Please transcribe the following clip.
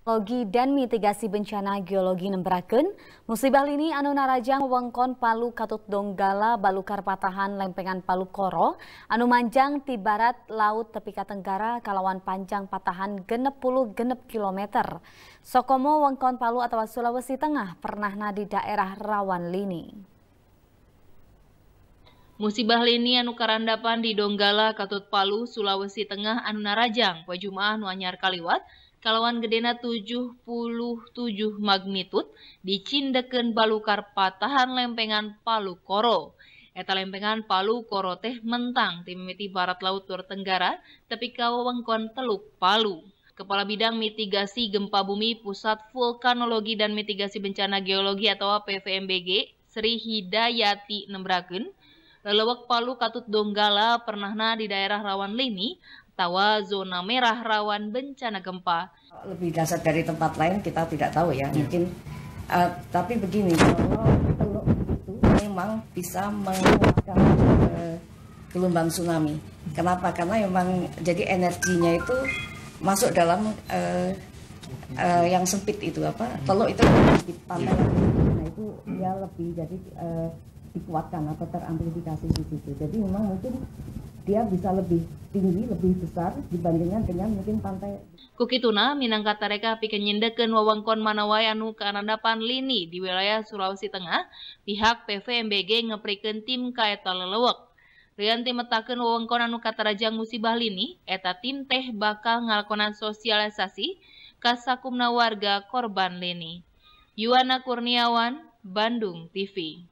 Geologi dan Mitigasi Bencana Geologi Nembraken, musibah lini anu narajang wengkon Palu Katut Donggala Balukar Patahan Lempengan Palu Koro, anu manjang ti barat laut Tepika Tenggara kalawan panjang patahan genep puluh genep kilometer. Sokomo wengkon Palu atau Sulawesi Tengah pernah di daerah rawan lini. Musibah lini anu karandapan di Donggala Katut Palu, Sulawesi Tengah anu narajang, wajumaah nuanyar kaliwat, kalawan gedena 77 magnitud dicindeken balukar patahan lempengan Palu Koro. Eta lempengan Palu Koro teh mentang timiti barat laut Tenggara tapi kawawengkon Teluk Palu. Kepala Bidang Mitigasi Gempa Bumi Pusat Vulkanologi dan Mitigasi Bencana Geologi atau PVMBG, Sri Hidayati Nembraken, lelewek Palu Katut Donggala pernahna di daerah rawan lini, tawa zona merah rawan bencana gempa. Lebih dasar dari tempat lain kita tidak tahu ya, mungkin. Uh, tapi begini, kalau teluk itu memang bisa mengeluarkan uh, eh, gelombang tsunami. Kenapa? Karena memang jadi energinya itu masuk dalam uh, uh, yang sempit itu apa? Teluk itu sempit pantai. Nah itu dia lebih jadi uh, dikuatkan atau teramplifikasi di situ. Jadi memang mungkin dia bisa lebih tinggi, lebih besar dibandingkan dengan mungkin pantai. Kukituna, Minangka Tareka, minangkatareka pikenyindekeun wewengkon manawai anu kaandapan lini di wilayah Sulawesi Tengah, pihak PVMBG ngeprikeun tim ka eta lelewek. Rian tim metakeun wewengkon anu katarajang musibah lini, eta tim teh bakal ngalakonan sosialisasi ka sakumna warga korban lini. Yuana Kurniawan, Bandung TV.